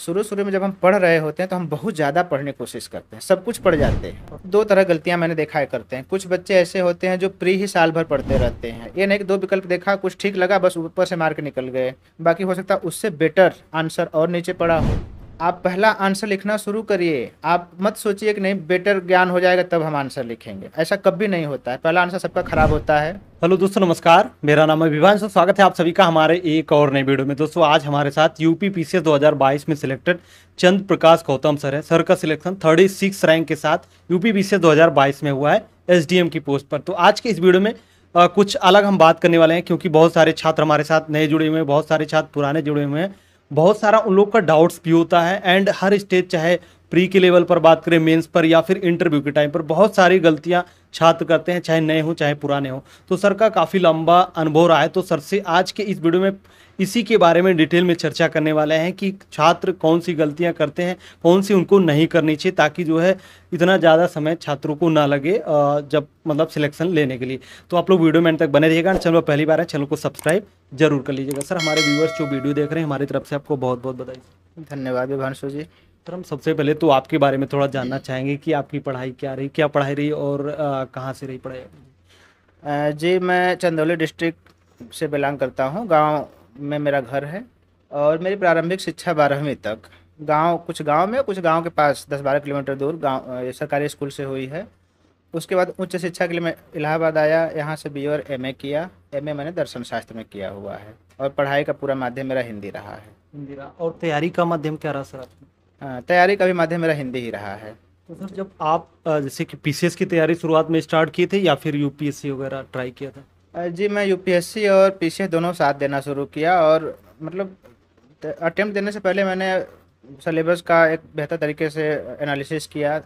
शुरू शुरू में जब हम पढ़ रहे होते हैं तो हम बहुत ज़्यादा पढ़ने की कोशिश करते हैं सब कुछ पढ़ जाते हैं दो तरह गलतियां मैंने देखा है करते हैं कुछ बच्चे ऐसे होते हैं जो प्री ही साल भर पढ़ते रहते हैं ये नहीं कि दो विकल्प देखा कुछ ठीक लगा बस ऊपर से मार्क निकल गए बाकी हो सकता है उससे बेटर आंसर और नीचे पड़ा हो आप पहला आंसर लिखना शुरू करिए आप मत सोचिए कि नहीं बेटर ज्ञान हो जाएगा तब हम आंसर लिखेंगे ऐसा कभी नहीं होता है पहला आंसर सबका खराब होता है हेलो दोस्तों नमस्कार मेरा नाम है विभान स्वागत है आप सभी का हमारे एक और नए वीडियो में दोस्तों आज हमारे साथ यूपी पी 2022 में सिलेक्टेड चंद प्रकाश गौतम सर है सर का सिलेक्शन सिक्स रैंक के साथ यूपी पी 2022 में हुआ है एसडीएम की पोस्ट पर तो आज के इस वीडियो में आ, कुछ अलग हम बात करने वाले हैं क्योंकि बहुत सारे छात्र हमारे साथ नए जुड़े हुए हैं बहुत सारे छात्र पुराने जुड़े हुए हैं बहुत सारा उन लोग का डाउट्स भी होता है एंड हर स्टेज चाहे प्री के लेवल पर बात करें मेंस पर या फिर इंटरव्यू के टाइम पर बहुत सारी गलतियां छात्र करते हैं चाहे नए हों चाहे पुराने हो तो सर का काफ़ी लंबा अनुभव रहा है तो सर से आज के इस वीडियो में इसी के बारे में डिटेल में चर्चा करने वाले हैं कि छात्र कौन सी गलतियां करते हैं कौन सी उनको नहीं करनी चाहिए ताकि जो है इतना ज़्यादा समय छात्रों को ना लगे जब मतलब सिलेक्शन लेने के लिए तो आप लोग वीडियो में तक बने रहिएगा चलो पहली बार है चैनल को सब्सक्राइब जरूर कर लीजिएगा सर हमारे व्यूवर्स जो वीडियो देख रहे हैं हमारी तरफ से आपको बहुत बहुत बधाई धन्यवाद विभांशु जी पर हम सबसे पहले तो आपके बारे में थोड़ा जानना चाहेंगे कि आपकी पढ़ाई क्या रही क्या पढ़ाई रही और कहाँ से रही पढ़ाई जी मैं चंदौली डिस्ट्रिक्ट से बिलोंग करता हूँ गाँव में मेरा घर है और मेरी प्रारंभिक शिक्षा बारहवीं तक गांव कुछ गांव में कुछ गांव के पास दस बारह किलोमीटर दूर गांव सरकारी स्कूल से हुई है उसके बाद उच्च शिक्षा के लिए मैं इलाहाबाद आया यहाँ से बी और एम किया एम मैंने दर्शन शास्त्र में किया हुआ है और पढ़ाई का पूरा माध्यम मेरा हिंदी रहा है हिंदी रहा और तैयारी का माध्यम क्या रहा सर हाँ, तैयारी का भी माध्यम मेरा हिंदी ही रहा है तो सर जब आप जैसे कि पीसीएस की तैयारी शुरुआत में स्टार्ट की थी या फिर यूपीएससी वगैरह ट्राई किया था जी मैं यूपीएससी और पीसीएस दोनों साथ देना शुरू किया और मतलब अटेम्प्ट देने से पहले मैंने सलेबस का एक बेहतर तरीके से एनालिसिस किया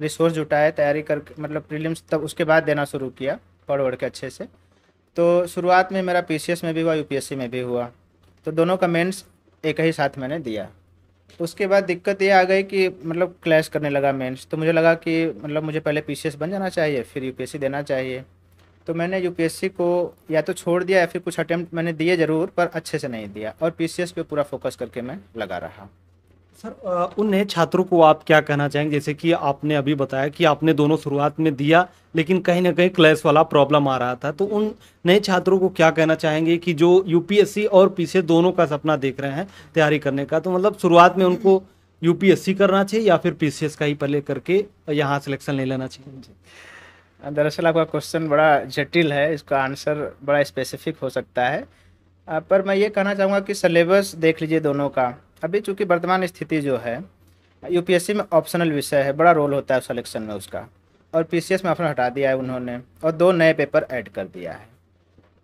रिसोर्स जुटाए तैयारी कर मतलब प्रीलिम्स तब उसके बाद देना शुरू किया पढ़ वढ़ के अच्छे से तो शुरुआत में मेरा पीसीएस में भी हुआ यूपीएससी में भी हुआ तो दोनों का मेन्स एक ही साथ मैंने दिया उसके बाद दिक्कत ये आ गई कि मतलब क्लैश करने लगा मेंस तो मुझे लगा कि मतलब मुझे पहले पी बन जाना चाहिए फिर यू देना चाहिए तो मैंने यू को या तो छोड़ दिया या फिर कुछ अटैम्प्ट मैंने दिए ज़रूर पर अच्छे से नहीं दिया और पी पे पूरा फोकस करके मैं लगा रहा सर उन नए छात्रों को आप क्या कहना चाहेंगे जैसे कि आपने अभी बताया कि आपने दोनों शुरुआत में दिया लेकिन कहीं ना कहीं क्लैश वाला प्रॉब्लम आ रहा था तो उन नए छात्रों को क्या कहना चाहेंगे कि जो यूपीएससी और पीछे दोनों का सपना देख रहे हैं तैयारी करने का तो मतलब शुरुआत में उनको यूपीएससी करना चाहिए या फिर पीसीएस का ही पहले करके यहाँ सिलेक्शन ले लेना चाहिए दरअसल आपका क्वेश्चन बड़ा जटिल है इसका आंसर बड़ा स्पेसिफिक हो सकता है पर मैं ये कहना चाहूँगा कि सिलेबस देख लीजिए दोनों का अभी चूँकि वर्तमान स्थिति जो है यूपीएससी में ऑप्शनल विषय है बड़ा रोल होता है सिलेक्शन में उसका और पीसीएस में ऑप्शन हटा दिया है उन्होंने और दो नए पेपर ऐड कर दिया है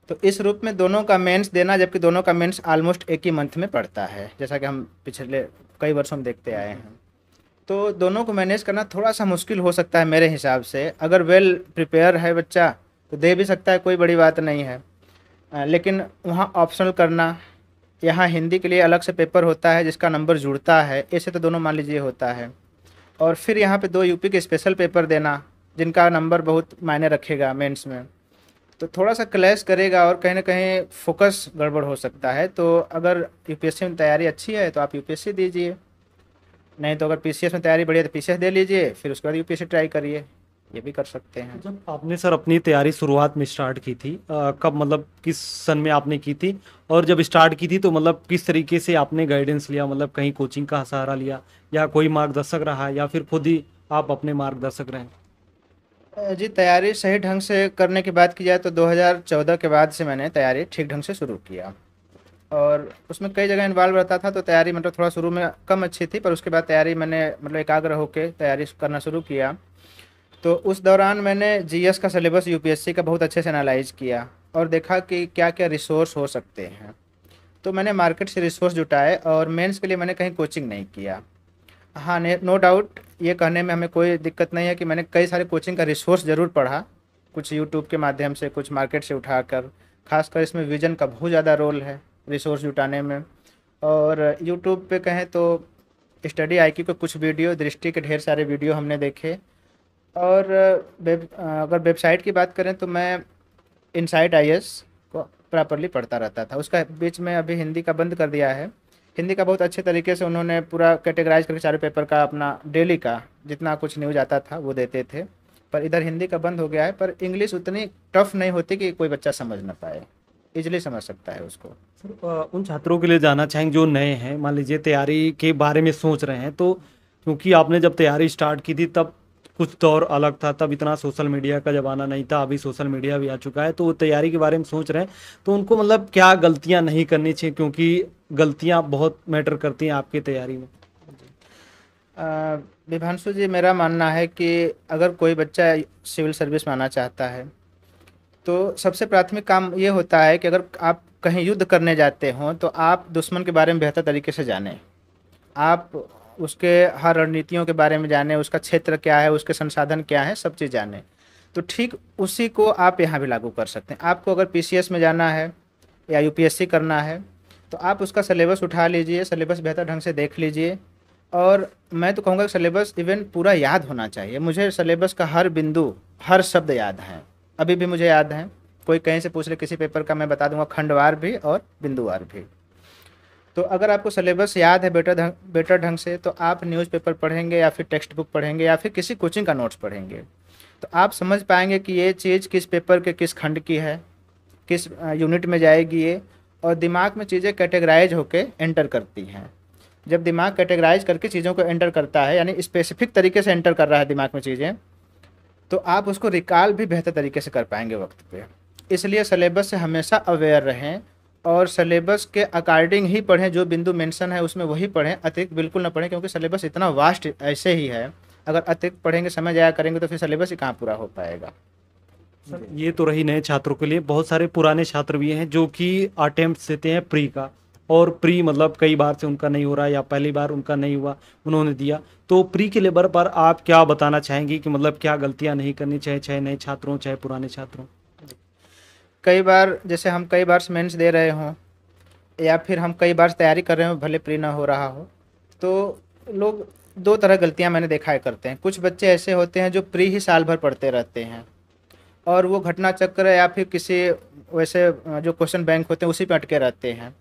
तो इस रूप में दोनों का मेंस देना जबकि दोनों का मेंस ऑलमोस्ट एक ही मंथ में पड़ता है जैसा कि हम पिछले कई वर्षों में देखते आए हैं तो दोनों को मैनेज करना थोड़ा सा मुश्किल हो सकता है मेरे हिसाब से अगर वेल प्रिपेयर है बच्चा तो दे भी सकता है कोई बड़ी बात नहीं है लेकिन वहाँ ऑप्शनल करना यहाँ हिंदी के लिए अलग से पेपर होता है जिसका नंबर जुड़ता है ऐसे तो दोनों मान लीजिए होता है और फिर यहाँ पे दो यूपी के स्पेशल पेपर देना जिनका नंबर बहुत मायने रखेगा मेंस में तो थोड़ा सा क्लैश करेगा और कहीं ना कहीं फोकस गड़बड़ हो सकता है तो अगर यूपीएससी में तैयारी अच्छी है तो आप यूपीएससी दीजिए नहीं तो अगर पीसीएस में तैयारी बढ़िया तो पीसीएस दे लीजिए फिर उसके बाद यूपीएससी ट्राई करिए ये भी कर सकते हैं जब आपने सर अपनी तैयारी शुरुआत में स्टार्ट की थी आ, कब मतलब किस सन में आपने की थी और जब स्टार्ट की थी तो मतलब किस तरीके से आपने गाइडेंस लिया मतलब कहीं कोचिंग का सहारा लिया या कोई मार्गदर्शक रहा या फिर खुद ही आप अपने मार्गदर्शक रहे जी तैयारी सही ढंग से करने की बात की जाए तो 2014 के बाद से मैंने तैयारी ठीक ढंग से शुरू किया और उसमें कई जगह इन्वॉल्व रहता था तो तैयारी मतलब थोड़ा शुरू में कम अच्छी थी पर उसके बाद तैयारी मैंने मतलब एकाग्र होकर तैयारी करना शुरू किया तो उस दौरान मैंने जीएस का सिलेबस यूपीएससी का बहुत अच्छे से एनालाइज किया और देखा कि क्या क्या रिसोर्स हो सकते हैं तो मैंने मार्केट से रिसोर्स जुटाए और मेंस के लिए मैंने कहीं कोचिंग नहीं किया हाँ नो डाउट ये कहने में हमें कोई दिक्कत नहीं है कि मैंने कई सारे कोचिंग का रिसोर्स ज़रूर पढ़ा कुछ यूट्यूब के माध्यम से कुछ मार्केट से उठाकर खासकर इसमें विजन का बहुत ज़्यादा रोल है रिसोर्स जुटाने में और यूट्यूब पे कहें तो स्टडी आई की कुछ वीडियो दृष्टि के ढेर सारे वीडियो हमने देखे और वेब अगर वेबसाइट की बात करें तो मैं इनसाइड आई को प्रॉपरली पढ़ता रहता था उसका बीच में अभी हिंदी का बंद कर दिया है हिंदी का बहुत अच्छे तरीके से उन्होंने पूरा कैटेगराइज करके चारों पेपर का अपना डेली का जितना कुछ न्यूज आता था वो देते थे पर इधर हिंदी का बंद हो गया है पर इंग्लिश उतनी टफ नहीं होती कि कोई बच्चा समझ ना पाए इजली समझ सकता है उसको सर उन छात्रों के लिए जाना चाहेंगे जो नए हैं मान लीजिए तैयारी के बारे में सोच रहे हैं तो क्योंकि आपने जब तैयारी स्टार्ट की थी तब कुछ दौर अलग था तब इतना सोशल मीडिया का ज़माना नहीं था अभी सोशल मीडिया भी आ चुका है तो वो तैयारी के बारे में सोच रहे हैं तो उनको मतलब क्या गलतियां नहीं करनी चाहिए क्योंकि गलतियां बहुत मैटर करती हैं आपकी तैयारी में विभांशु जी मेरा मानना है कि अगर कोई बच्चा सिविल सर्विस में आना चाहता है तो सबसे प्राथमिक काम ये होता है कि अगर आप कहीं युद्ध करने जाते हों तो आप दुश्मन के बारे में बेहतर तरीके से जाने आप उसके हर रणनीतियों के बारे में जाने उसका क्षेत्र क्या है उसके संसाधन क्या है सब चीज़ जाने तो ठीक उसी को आप यहाँ भी लागू कर सकते हैं आपको अगर पी में जाना है या यू करना है तो आप उसका सिलेबस उठा लीजिए सलेबस बेहतर ढंग से देख लीजिए और मैं तो कहूँगा कि इवेंट इवन पूरा याद होना चाहिए मुझे सलेबस का हर बिंदु हर शब्द याद है अभी भी मुझे याद है कोई कहीं से पूछ ले किसी पेपर का मैं बता दूंगा खंडवार भी और बिंदुवार भी तो अगर आपको सिलेबस याद है बेटर ढंग बेटर ढंग से तो आप न्यूज़पेपर पढ़ेंगे या फिर टेक्स्ट बुक पढ़ेंगे या फिर किसी कोचिंग का नोट्स पढ़ेंगे तो आप समझ पाएंगे कि ये चीज़ किस पेपर के किस खंड की है किस यूनिट में जाएगी ये और दिमाग में चीज़ें कैटेगराइज होकर एंटर करती हैं जब दिमाग कैटेगराइज करके चीज़ों को एंटर करता है यानी स्पेसिफिक तरीके से एंटर कर रहा है दिमाग में चीज़ें तो आप उसको रिकॉल भी बेहतर तरीके से कर पाएंगे वक्त पे इसलिए सिलेबस से हमेशा अवेयर रहें और सलेबस के अकॉर्डिंग ही पढ़ें जो बिंदु मेंशन है उसमें वही पढ़ें अतिरिक्त बिल्कुल ना पढ़ें क्योंकि सलेबस इतना वास्ट ऐसे ही है अगर अतिरिक्त पढ़ेंगे समय जाया करेंगे तो फिर सलेबस ही कहाँ पूरा हो पाएगा ये तो रही नए छात्रों के लिए बहुत सारे पुराने छात्र भी हैं जो कि अटेम्प्ट देते हैं प्री का और प्री मतलब कई बार से उनका नहीं हो रहा या पहली बार उनका नहीं हुआ उन्होंने दिया तो प्री के लेबर पर आप क्या बताना चाहेंगे कि मतलब क्या गलतियां नहीं करनी चाहे चाहे नए छात्रों चाहे पुराने छात्रों कई बार जैसे हम कई बार मेंस दे रहे हों या फिर हम कई बार तैयारी कर रहे हो भले प्री ना हो रहा हो तो लोग दो तरह गलतियां मैंने देखा है करते हैं कुछ बच्चे ऐसे होते हैं जो प्री ही साल भर पढ़ते रहते हैं और वो घटना चक्र या फिर किसी वैसे जो क्वेश्चन बैंक होते हैं उसी पर अटके रहते हैं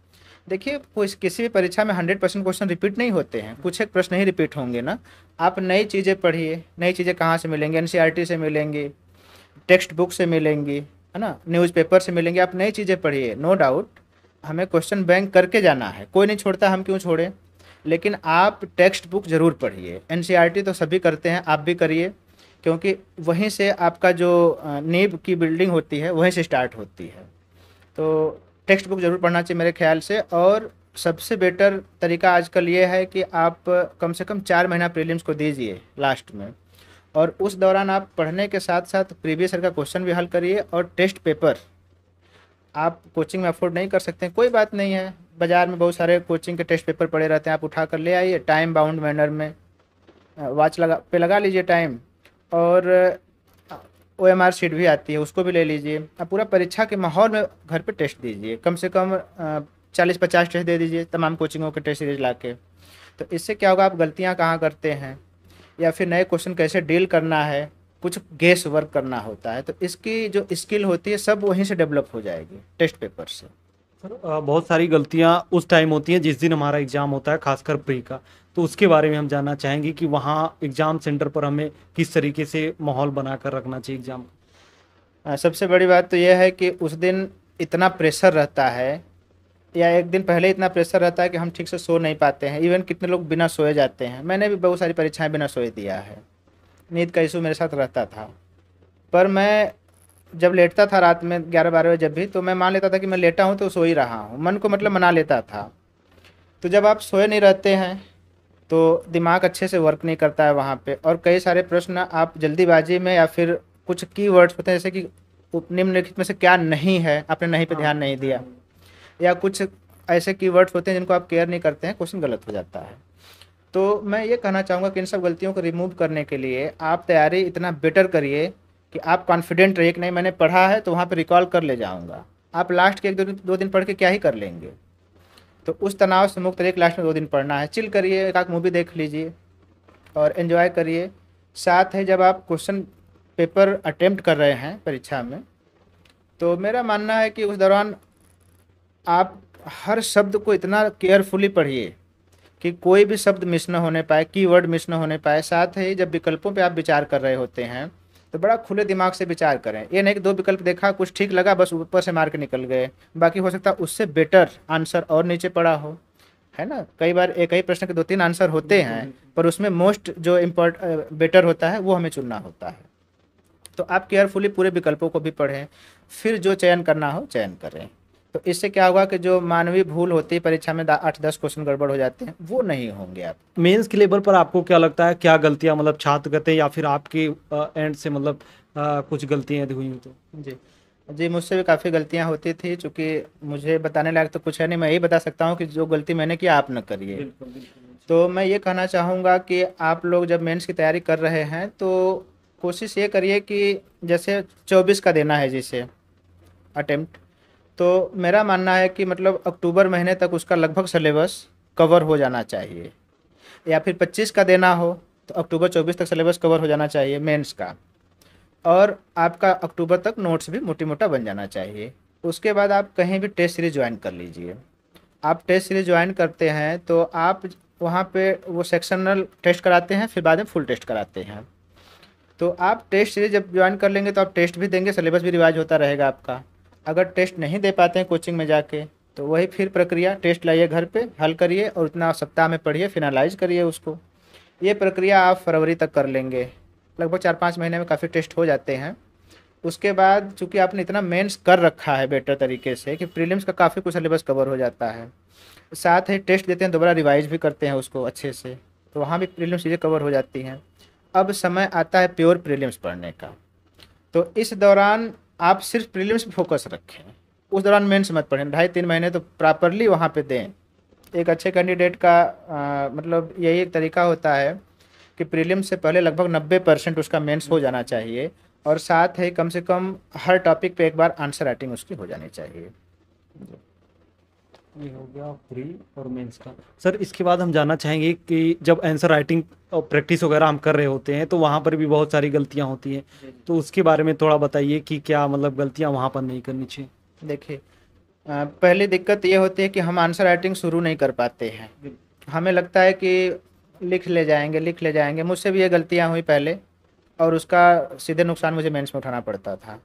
देखिए किसी भी परीक्षा में हंड्रेड परसेंट क्वेश्चन रिपीट नहीं होते हैं कुछ एक प्रश्न ही रिपीट होंगे ना आप नई चीज़ें पढ़िए नई चीज़ें कहाँ से मिलेंगी एन e से मिलेंगी टेक्स्ट बुक से मिलेंगी है ना न्यूज़पेपर से मिलेंगे आप नई चीज़ें पढ़िए नो डाउट हमें क्वेश्चन बैंक करके जाना है कोई नहीं छोड़ता हम क्यों छोड़ें लेकिन आप टेक्स्ट बुक ज़रूर पढ़िए एन e तो सभी करते हैं आप भी करिए क्योंकि वहीं से आपका जो नीब की बिल्डिंग होती है वहीं से स्टार्ट होती है तो टेक्स्ट बुक ज़रूर पढ़ना चाहिए मेरे ख्याल से और सबसे बेटर तरीका आजकल ये है कि आप कम से कम चार महीना प्रीलिम्स को दीजिए लास्ट में और उस दौरान आप पढ़ने के साथ साथ प्रीवियस ईयर का क्वेश्चन भी हल करिए और टेस्ट पेपर आप कोचिंग में अफोर्ड नहीं कर सकते हैं। कोई बात नहीं है बाज़ार में बहुत सारे कोचिंग के टेस्ट पेपर पड़े रहते हैं आप उठा कर ले आइए टाइम बाउंड मैनर में वाच लगा पे लगा लीजिए टाइम और ओ एम आर शीट भी आती है उसको भी ले लीजिए आप पूरा परीक्षा के माहौल में घर पे टेस्ट दीजिए कम से कम चालीस पचास टेस्ट दे दीजिए तमाम कोचिंगों के टेस्ट सीरीज ला के तो इससे क्या होगा आप गलतियाँ कहाँ करते हैं या फिर नए क्वेश्चन कैसे डील करना है कुछ गेस वर्क करना होता है तो इसकी जो स्किल होती है सब वहीं से डेवलप हो जाएगी टेस्ट पेपर से सर बहुत सारी गलतियां उस टाइम होती हैं जिस दिन हमारा एग्ज़ाम होता है खासकर प्री का तो उसके बारे में हम जानना चाहेंगे कि वहाँ एग्ज़ाम सेंटर पर हमें किस तरीके से माहौल बना कर रखना चाहिए एग्ज़ाम सबसे बड़ी बात तो यह है कि उस दिन इतना प्रेशर रहता है या एक दिन पहले इतना प्रेशर रहता है कि हम ठीक से सो नहीं पाते हैं इवन कितने लोग बिना सोए जाते हैं मैंने भी बहुत सारी परीक्षाएं बिना सोए दिया है नींद का इशू मेरे साथ रहता था पर मैं जब लेटता था रात में ग्यारह बारह बजे जब भी तो मैं मान लेता था कि मैं लेटा हूँ तो सो ही रहा हूँ मन को मतलब मना लेता था तो जब आप सोए नहीं रहते हैं तो दिमाग अच्छे से वर्क नहीं करता है वहाँ पर और कई सारे प्रश्न आप जल्दीबाजी में या फिर कुछ की वर्ड्स होते हैं जैसे कि निम्नलिखित में से क्या नहीं है आपने नहीं पर ध्यान नहीं दिया या कुछ ऐसे कीवर्ड्स होते हैं जिनको आप केयर नहीं करते हैं क्वेश्चन गलत हो जाता है तो मैं ये कहना चाहूँगा कि इन सब गलतियों को रिमूव करने के लिए आप तैयारी इतना बेटर करिए कि आप कॉन्फिडेंट रहिए कि नहीं मैंने पढ़ा है तो वहाँ पर रिकॉल कर ले जाऊँगा आप लास्ट के एक दो दिन दो दिन पढ़ के क्या ही कर लेंगे तो उस तनाव से मुक्त रहिए लास्ट में दो दिन पढ़ना है चिल करिए एक आध मूवी देख लीजिए और इन्जॉय करिए साथ है जब आप क्वेश्चन पेपर अटेम्प्ट कर रहे हैं परीक्षा में तो मेरा मानना है कि उस दौरान आप हर शब्द को इतना केयरफुली पढ़िए कि कोई भी शब्द मिस ना होने पाए कीवर्ड मिस ना होने पाए साथ ही जब विकल्पों पे आप विचार कर रहे होते हैं तो बड़ा खुले दिमाग से विचार करें ये नहीं कि दो विकल्प देखा कुछ ठीक लगा बस ऊपर से मार के निकल गए बाकी हो सकता है उससे बेटर आंसर और नीचे पड़ा हो है ना कई बार एक ही प्रश्न के दो तीन आंसर होते हैं पर उसमें मोस्ट जो इम्पोर्ट बेटर होता है वो हमें चुनना होता है तो आप केयरफुली पूरे विकल्पों को भी पढ़ें फिर जो चयन करना हो चयन करें तो इससे क्या होगा कि जो मानवीय भूल होती है परीक्षा में आठ दस क्वेश्चन गड़बड़ हो जाते हैं वो नहीं होंगे आप मेंस के लेवल पर आपको क्या लगता है क्या गलतियां मतलब छात्र करते हैं या फिर आपके एंड से मतलब कुछ गलतियां हुई तो जी जी मुझसे भी काफ़ी गलतियां होती थी चूँकि मुझे बताने लायक तो कुछ है नहीं मैं यही बता सकता हूँ कि जो गलती मैंने की आप न करिए तो मैं ये कहना चाहूँगा कि आप लोग जब मेंस की तैयारी कर रहे हैं तो कोशिश ये करिए कि जैसे चौबीस का देना है जिसे अटेम्प्ट तो मेरा मानना है कि मतलब अक्टूबर महीने तक उसका लगभग सिलेबस कवर हो जाना चाहिए या फिर पच्चीस का देना हो तो अक्टूबर चौबीस तक सिलेबस कवर हो जाना चाहिए मेंस का और आपका अक्टूबर तक नोट्स भी मोटी मोटा बन जाना चाहिए उसके बाद आप कहीं भी टेस्ट सीरीज ज्वाइन कर लीजिए आप टेस्ट सीरीज ज्वाइन करते हैं तो आप वहाँ पे वो सेक्शनल टेस्ट कराते हैं फिर बाद में फुल टेस्ट कराते हैं तो आप टेस्ट सीरीज जब ज्वाइन कर लेंगे तो आप टेस्ट भी देंगे सिलेबस भी रिवाइज होता रहेगा आपका अगर टेस्ट नहीं दे पाते हैं कोचिंग में जाके तो वही फिर प्रक्रिया टेस्ट लाइए घर पे हल करिए और उतना सप्ताह में पढ़िए फिनालाइज करिए उसको ये प्रक्रिया आप फरवरी तक कर लेंगे लगभग चार पाँच महीने में काफ़ी टेस्ट हो जाते हैं उसके बाद चूंकि आपने इतना मेंस कर रखा है बेटर तरीके से कि प्रीलिम्स का काफ़ी कुछ सिलेबस कवर हो जाता है साथ ही टेस्ट देते हैं दोबारा रिवाइज भी करते हैं उसको अच्छे से तो वहाँ भी प्रीलिम्स चीज़ें कवर हो जाती हैं अब समय आता है प्योर प्रीलिम्स पढ़ने का तो इस दौरान आप सिर्फ प्रीलिम्स पे फोकस रखें उस दौरान मेंस मत पढ़ें ढाई तीन महीने तो प्रॉपरली वहाँ पे दें एक अच्छे कैंडिडेट का आ, मतलब यही एक तरीका होता है कि प्रीलिम्स से पहले लगभग नब्बे परसेंट उसका मेंस हो जाना चाहिए और साथ ही कम से कम हर टॉपिक पे एक बार आंसर राइटिंग उसकी हो जानी चाहिए ये हो गया प्री और मेंस का सर इसके बाद हम जानना चाहेंगे कि जब आंसर राइटिंग और प्रैक्टिस वगैरह हम कर रहे होते हैं तो वहाँ पर भी बहुत सारी गलतियाँ होती हैं तो उसके बारे में थोड़ा बताइए कि क्या मतलब गलतियाँ वहाँ पर नहीं करनी चाहिए देखिए पहली दिक्कत ये होती है कि हम आंसर राइटिंग शुरू नहीं कर पाते हैं हमें लगता है कि लिख ले जाएंगे लिख ले जाएंगे मुझसे भी ये गलतियाँ हुई पहले और उसका सीधे नुकसान मुझे मेंस में उठाना पड़ता था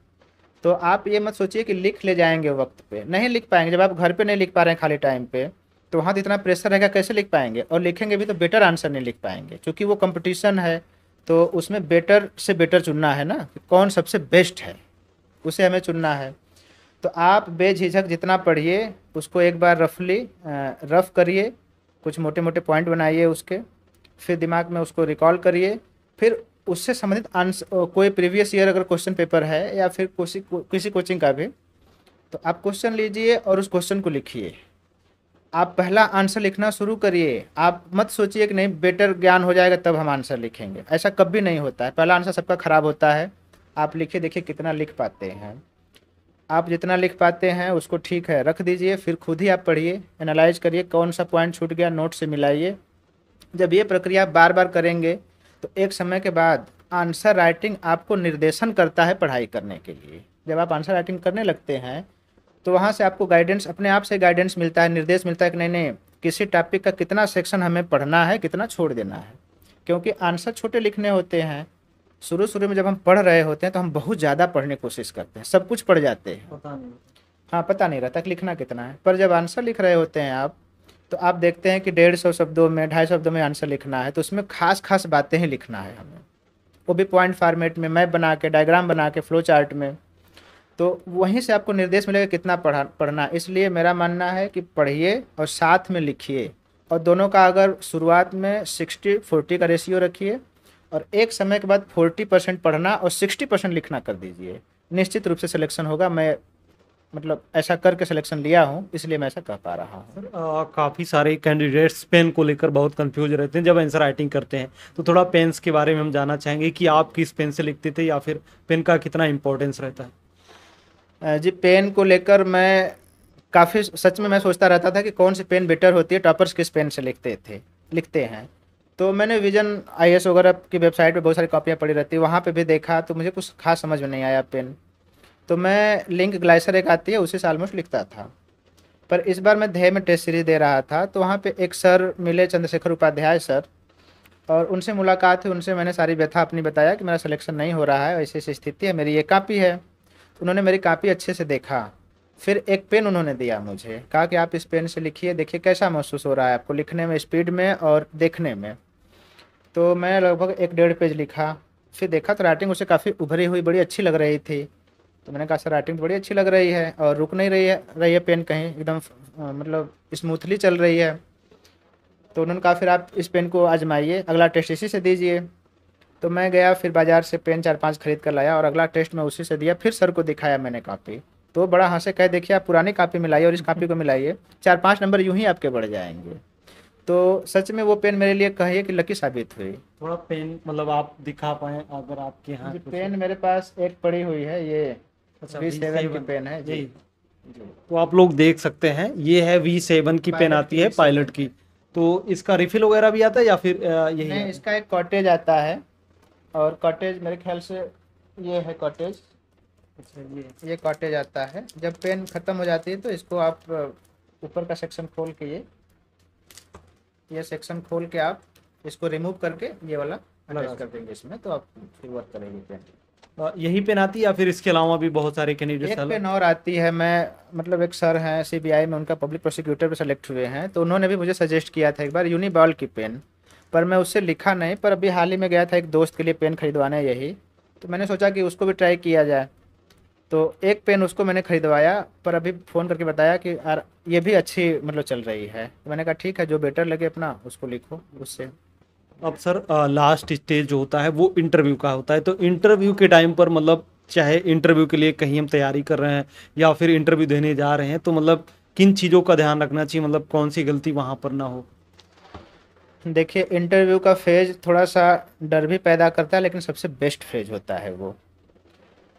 तो आप ये मत सोचिए कि लिख ले जाएंगे वक्त पे नहीं लिख पाएंगे जब आप घर पे नहीं लिख पा रहे हैं खाली टाइम पे तो वहाँ तो इतना प्रेशर रहेगा कैसे लिख पाएंगे और लिखेंगे भी तो बेटर आंसर नहीं लिख पाएंगे क्योंकि वो कंपटीशन है तो उसमें बेटर से बेटर चुनना है ना कौन सबसे बेस्ट है उसे हमें चुनना है तो आप बेझिझक जितना पढ़िए उसको एक बार रफली रफ करिए कुछ मोटे मोटे पॉइंट बनाइए उसके फिर दिमाग में उसको रिकॉल करिए फिर उससे संबंधित आंसर कोई प्रीवियस ईयर अगर क्वेश्चन पेपर है या फिर किसी किसी कोचिंग का भी तो आप क्वेश्चन लीजिए और उस क्वेश्चन को लिखिए आप पहला आंसर लिखना शुरू करिए आप मत सोचिए कि नहीं बेटर ज्ञान हो जाएगा तब हम आंसर लिखेंगे ऐसा कभी नहीं होता है पहला आंसर सबका ख़राब होता है आप लिखिए देखिए कितना लिख पाते हैं आप जितना लिख पाते हैं उसको ठीक है रख दीजिए फिर खुद ही आप पढ़िए एनालाइज करिए कौन सा पॉइंट छूट गया नोट से मिलाइए जब ये प्रक्रिया बार बार करेंगे तो एक समय के बाद आंसर राइटिंग आपको निर्देशन करता है पढ़ाई करने के लिए जब आप आंसर राइटिंग करने लगते हैं तो वहाँ से आपको गाइडेंस अपने आप से गाइडेंस मिलता है निर्देश मिलता है कि नहीं नहीं किसी टॉपिक का कितना सेक्शन हमें पढ़ना है कितना छोड़ देना है क्योंकि आंसर छोटे लिखने होते हैं शुरू शुरू में जब हम पढ़ रहे होते हैं तो हम बहुत ज़्यादा पढ़ने की कोशिश करते हैं सब कुछ पढ़ जाते हैं पता नहीं हाँ पता नहीं रहता कि लिखना कितना है पर जब आंसर लिख रहे होते हैं आप तो आप देखते हैं कि डेढ़ सौ शब्दों में ढाई शब्दों में आंसर लिखना है तो उसमें खास खास बातें ही लिखना है हमें वो भी पॉइंट फॉर्मेट में मैप बना के डायग्राम बना के फ्लो चार्ट में तो वहीं से आपको निर्देश मिलेगा कितना पढ़ा पढ़ना इसलिए मेरा मानना है कि पढ़िए और साथ में लिखिए और दोनों का अगर शुरुआत में सिक्सटी फोर्टी का रेशियो रखिए और एक समय के बाद फोर्टी परसेंट पढ़ना और सिक्सटी परसेंट लिखना कर दीजिए निश्चित रूप से सिलेक्शन होगा मैं मतलब ऐसा करके सिलेक्शन लिया हूँ इसलिए मैं ऐसा कह पा रहा हूँ काफ़ी सारे कैंडिडेट्स पेन को लेकर बहुत कंफ्यूज रहते हैं जब आंसर राइटिंग करते हैं तो थोड़ा पेन्स के बारे में हम जानना चाहेंगे कि आप किस पेन से लिखते थे या फिर पेन का कितना इम्पोर्टेंस रहता है जी पेन को लेकर मैं काफ़ी सच में मैं सोचता रहता था कि कौन सी पेन बेटर होती है टॉपर्स किस पेन से लिखते थे लिखते हैं तो मैंने विजन आई वगैरह की वेबसाइट पे बहुत सारी कॉपियाँ पड़ी रहती है वहाँ पर भी देखा तो मुझे कुछ खास समझ में नहीं आया पेन तो मैं लिंक ग्लाइसर एक आती है उसी से में लिखता था पर इस बार मैं ध्येय में टेस्ट सीरीज दे रहा था तो वहाँ पे एक सर मिले चंद्रशेखर उपाध्याय सर और उनसे मुलाकात हुई उनसे मैंने सारी व्यथा अपनी बताया कि मेरा सिलेक्शन नहीं हो रहा है ऐसी ऐसी स्थिति है मेरी ये कापी है उन्होंने मेरी कापी अच्छे से देखा फिर एक पेन उन्होंने दिया मुझे कहा कि आप इस पेन से लिखिए देखिए कैसा महसूस हो रहा है आपको लिखने में स्पीड में और देखने में तो मैं लगभग एक डेढ़ पेज लिखा फिर देखा तो राइटिंग उसे काफ़ी उभरी हुई बड़ी अच्छी लग रही थी तो मैंने कहा सर राइटिंग तो बड़ी अच्छी लग रही है और रुक नहीं रही है रही है पेन कहीं एकदम मतलब स्मूथली चल रही है तो उन्होंने कहा फिर आप इस पेन को आजमाइए अगला टेस्ट इसी से दीजिए तो मैं गया फिर बाज़ार से पेन चार पांच खरीद कर लाया और अगला टेस्ट मैं उसी से दिया फिर सर को दिखाया मैंने कापी तो बड़ा हंसे कह देखिए आप पुरानी कापी मिलाइए और इस कापी को मिलाइए चार पाँच नंबर यूँ ही आपके बढ़ जाएंगे तो सच में वो पेन मेरे लिए कहिए कि लकी साबित हुई थोड़ा पेन मतलब आप दिखा पाए अगर आपके यहाँ पेन मेरे पास एक पड़ी हुई है ये पेन अच्छा, है जी तो आप लोग देख सकते हैं ये है वी सेवन की पेन आती है पायलट की तो इसका रिफिल वगैरह भी आता है या फिर यही नहीं, इसका एक कॉटेज आता है और कॉटेज मेरे ख्याल से ये है कॉटेज अच्छा ये ये कॉटेज आता है जब पेन ख़त्म हो जाती है तो इसको आप ऊपर का सेक्शन खोल के ये ये सेक्शन खोल के आप इसको रिमूव करके ये वाला अटैच कर देंगे इसमें तो आप फिर वर्क करेंगे पेन हाँ, यही पेन आती है या फिर इसके अलावा भी बहुत सारे कैंडिडेट एक पेन और आती है मैं मतलब एक सर हैं सीबीआई में उनका पब्लिक प्रोसिक्यूटर पर सेलेक्ट हुए हैं तो उन्होंने भी मुझे सजेस्ट किया था एक बार यूनिबॉल की पेन पर मैं उससे लिखा नहीं पर अभी हाल ही में गया था एक दोस्त के लिए पेन खरीदवाना है यही तो मैंने सोचा कि उसको भी ट्राई किया जाए तो एक पेन उसको मैंने खरीदवाया पर अभी फ़ोन करके बताया कि यार ये भी अच्छी मतलब चल रही है तो मैंने कहा ठीक है जो बेटर लगे अपना उसको लिखो उससे अब सर लास्ट स्टेज जो होता है वो इंटरव्यू का होता है तो इंटरव्यू के टाइम पर मतलब चाहे इंटरव्यू के लिए कहीं हम तैयारी कर रहे हैं या फिर इंटरव्यू देने जा रहे हैं तो मतलब किन चीज़ों का ध्यान रखना चाहिए मतलब कौन सी गलती वहाँ पर ना हो देखिए इंटरव्यू का फेज थोड़ा सा डर भी पैदा करता है लेकिन सबसे बेस्ट फेज होता है वो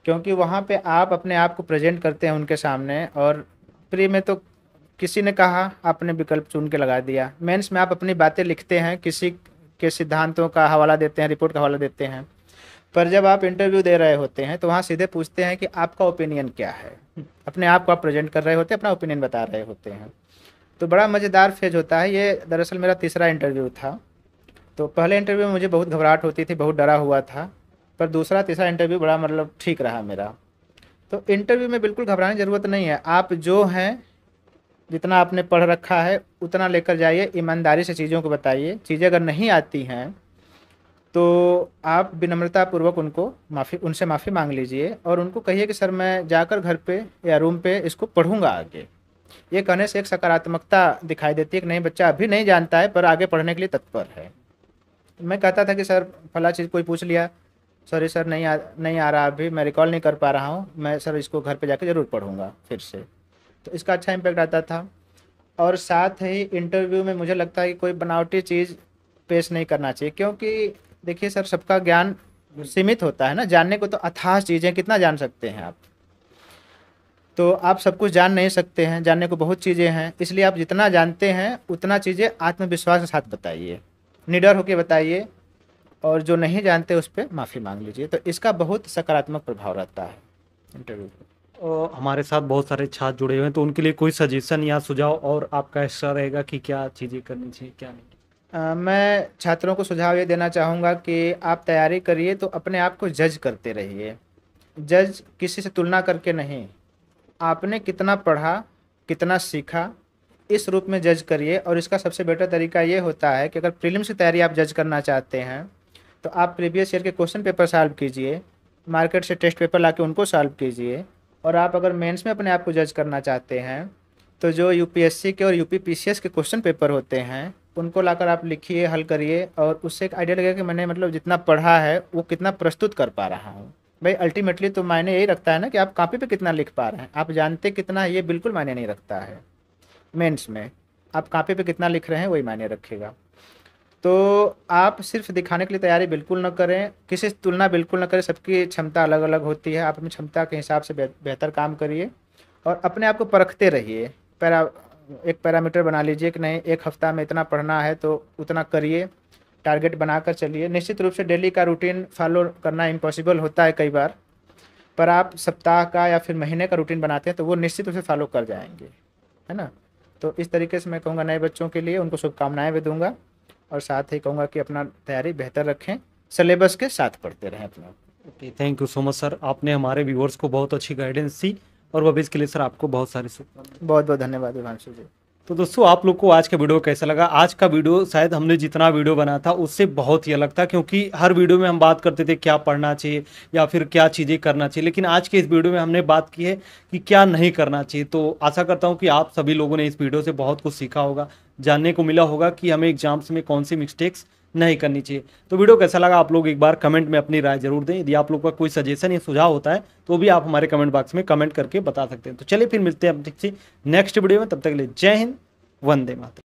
क्योंकि वहाँ पे आप अपने आप को प्रेजेंट करते हैं उनके सामने और प्री में तो किसी ने कहा आपने विकल्प चुन के लगा दिया मेंस में आप अपनी बातें लिखते हैं किसी के सिद्धांतों का हवाला देते हैं रिपोर्ट का हवाला देते हैं पर जब आप इंटरव्यू दे रहे होते हैं तो वहाँ सीधे पूछते हैं कि आपका ओपिनियन क्या है अपने आप को आप प्रेजेंट कर रहे होते हैं अपना ओपिनियन बता रहे होते हैं तो बड़ा मज़ेदार फेज होता है ये दरअसल मेरा तीसरा इंटरव्यू था तो पहले इंटरव्यू में मुझे बहुत घबराहट होती थी बहुत डरा हुआ था पर दूसरा तीसरा इंटरव्यू बड़ा मतलब ठीक रहा मेरा तो इंटरव्यू में बिल्कुल घबराने की ज़रूरत नहीं है आप जो हैं जितना आपने पढ़ रखा है उतना लेकर जाइए ईमानदारी से चीज़ों को बताइए चीज़ें अगर नहीं आती हैं तो आप विनम्रतापूर्वक उनको माफ़ी उनसे माफ़ी मांग लीजिए और उनको कहिए कि सर मैं जाकर घर पे या रूम पे इसको पढ़ूंगा आगे ये कहने से एक सकारात्मकता दिखाई देती है कि नहीं बच्चा अभी नहीं जानता है पर आगे पढ़ने के लिए तत्पर है मैं कहता था कि सर फला चीज़ कोई पूछ लिया सॉरी सर नहीं आ नहीं आ रहा अभी मैं रिकॉल नहीं कर पा रहा हूँ मैं सर इसको घर पर जाकर ज़रूर पढ़ूँगा फिर से तो इसका अच्छा इम्पैक्ट आता था और साथ ही इंटरव्यू में मुझे लगता है कि कोई बनावटी चीज़ पेश नहीं करना चाहिए क्योंकि देखिए सर सबका ज्ञान सीमित होता है ना जानने को तो अथाह चीज़ें कितना जान सकते हैं आप तो आप सब कुछ जान नहीं सकते हैं जानने को बहुत चीज़ें हैं इसलिए आप जितना जानते हैं उतना चीज़ें आत्मविश्वास के साथ बताइए निडर होकर बताइए और जो नहीं जानते उस पर माफ़ी मांग लीजिए तो इसका बहुत सकारात्मक प्रभाव रहता है इंटरव्यू हमारे साथ बहुत सारे छात्र जुड़े हुए हैं तो उनके लिए कोई सजेशन या सुझाव और आपका हिस्सा रहेगा कि क्या चीज़ें करनी चाहिए क्या नहीं मैं छात्रों को सुझाव ये देना चाहूँगा कि आप तैयारी करिए तो अपने आप को जज करते रहिए जज किसी से तुलना करके नहीं आपने कितना पढ़ा कितना सीखा इस रूप में जज करिए और इसका सबसे बेटर तरीका ये होता है कि अगर प्रीलिम्स की तैयारी आप जज करना चाहते हैं तो आप प्रीवियस ईयर के क्वेश्चन पेपर सॉल्व कीजिए मार्केट से टेस्ट पेपर ला उनको सॉल्व कीजिए और आप अगर मेंस में अपने आप को जज करना चाहते हैं तो जो यूपीएससी के और यूपीपीसीएस के क्वेश्चन पेपर होते हैं उनको लाकर आप लिखिए हल करिए और उससे एक आइडिया लगेगा कि मैंने मतलब जितना पढ़ा है वो कितना प्रस्तुत कर पा रहा हूँ भाई अल्टीमेटली तो मायने यही रखता है ना कि आप कापी पर कितना लिख पा रहे हैं आप जानते कितना है ये बिल्कुल मायने नहीं रखता है मेन्स में आप कापी पर कितना लिख रहे हैं वही मायने रखेगा तो आप सिर्फ दिखाने के लिए तैयारी बिल्कुल ना करें किसी से तुलना बिल्कुल ना करें सबकी क्षमता अलग अलग होती है आप अपनी क्षमता के हिसाब से बेहतर काम करिए और अपने आप को परखते रहिए पैरा एक पैरामीटर बना लीजिए कि नहीं एक हफ्ता में इतना पढ़ना है तो उतना करिए टारगेट बनाकर चलिए निश्चित रूप से डेली का रूटीन फॉलो करना इम्पॉसिबल होता है कई बार पर आप सप्ताह का या फिर महीने का रूटीन बनाते हैं तो वो निश्चित रूप से फॉलो कर जाएंगे है ना तो इस तरीके से मैं कहूँगा नए बच्चों के लिए उनको शुभकामनाएँ भी दूंगा और साथ ही कहूँगा कि अपना तैयारी बेहतर रखें सिलेबस के साथ पढ़ते रहें अपना okay thank you so much sir आपने हमारे व्यूअर्स को बहुत अच्छी गाइडेंस दी और भविष्य के लिए सर आपको बहुत सारी शुभकामनाएं बहुत बहुत धन्यवाद हिमांशु जी तो दोस्तों आप लोग को आज का वीडियो कैसा लगा आज का वीडियो शायद हमने जितना वीडियो बना था उससे बहुत ही अलग था क्योंकि हर वीडियो में हम बात करते थे क्या पढ़ना चाहिए या फिर क्या चीज़ें करना चाहिए लेकिन आज के इस वीडियो में हमने बात की है कि क्या नहीं करना चाहिए तो आशा करता हूँ कि आप सभी लोगों ने इस वीडियो से बहुत कुछ सीखा होगा जानने को मिला होगा कि हमें एग्जाम्स में कौन सी मिस्टेक्स नहीं करनी चाहिए तो वीडियो कैसा लगा आप लोग एक बार कमेंट में अपनी राय जरूर दें यदि आप लोग का कोई सजेशन या सुझाव होता है तो भी आप हमारे कमेंट बॉक्स में कमेंट करके बता सकते हैं तो चलिए फिर मिलते हैं नेक्स्ट वीडियो में तब तक के लिए जय हिंद वंदे माता